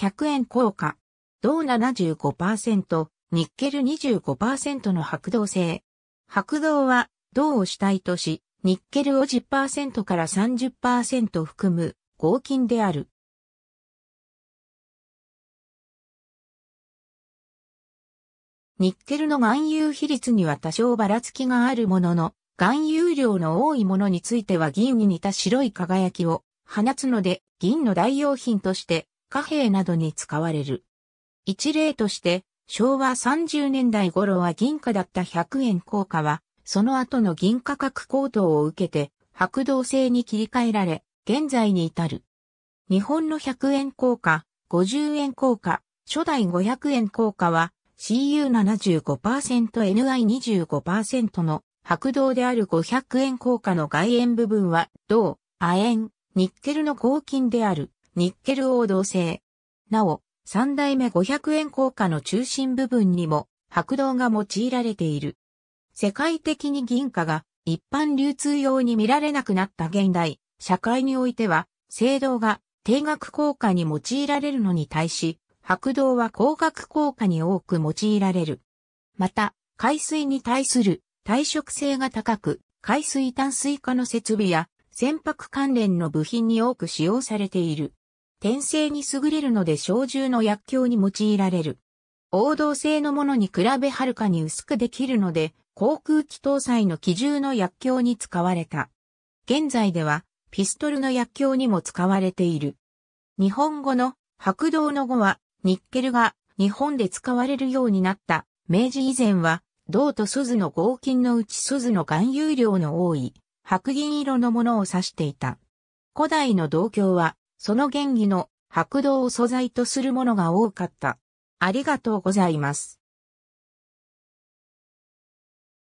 100円硬貨、銅75%、ニッケル25%の白銅製。白銅は銅を主体とし、ニッケルを10%から30%含む合金である。ニッケルの含有比率には多少ばらつきがあるものの、含有量の多いものについては銀に似た白い輝きを放つので、銀の代用品として貨幣などに使われる。一例として、昭和30年代頃は銀貨だった100円硬貨は、その後の銀価格高騰を受けて、白銅製に切り替えられ、現在に至る。日本の100円硬貨、50円硬貨、初代500円硬貨は、CU75%、NI25% の白銅である500円硬貨の外円部分は、銅、亜鉛、ニッケルの合金である。ニッケル王道製。なお、三代目500円硬貨の中心部分にも白銅が用いられている。世界的に銀貨が一般流通用に見られなくなった現代、社会においては、青銅が定額硬貨に用いられるのに対し、白銅は高額硬貨に多く用いられる。また、海水に対する耐食性が高く、海水淡水化の設備や船舶関連の部品に多く使用されている。転生に優れるので小銃の薬莢に用いられる。王道製のものに比べはるかに薄くできるので、航空機搭載の機銃の薬莢に使われた。現在では、ピストルの薬莢にも使われている。日本語の白銅の語は、ニッケルが日本で使われるようになった。明治以前は、銅と鈴の合金のうち鈴の含有量の多い、白銀色のものを指していた。古代の銅鏡は、その原義の白銅を素材とするものが多かった。ありがとうございます。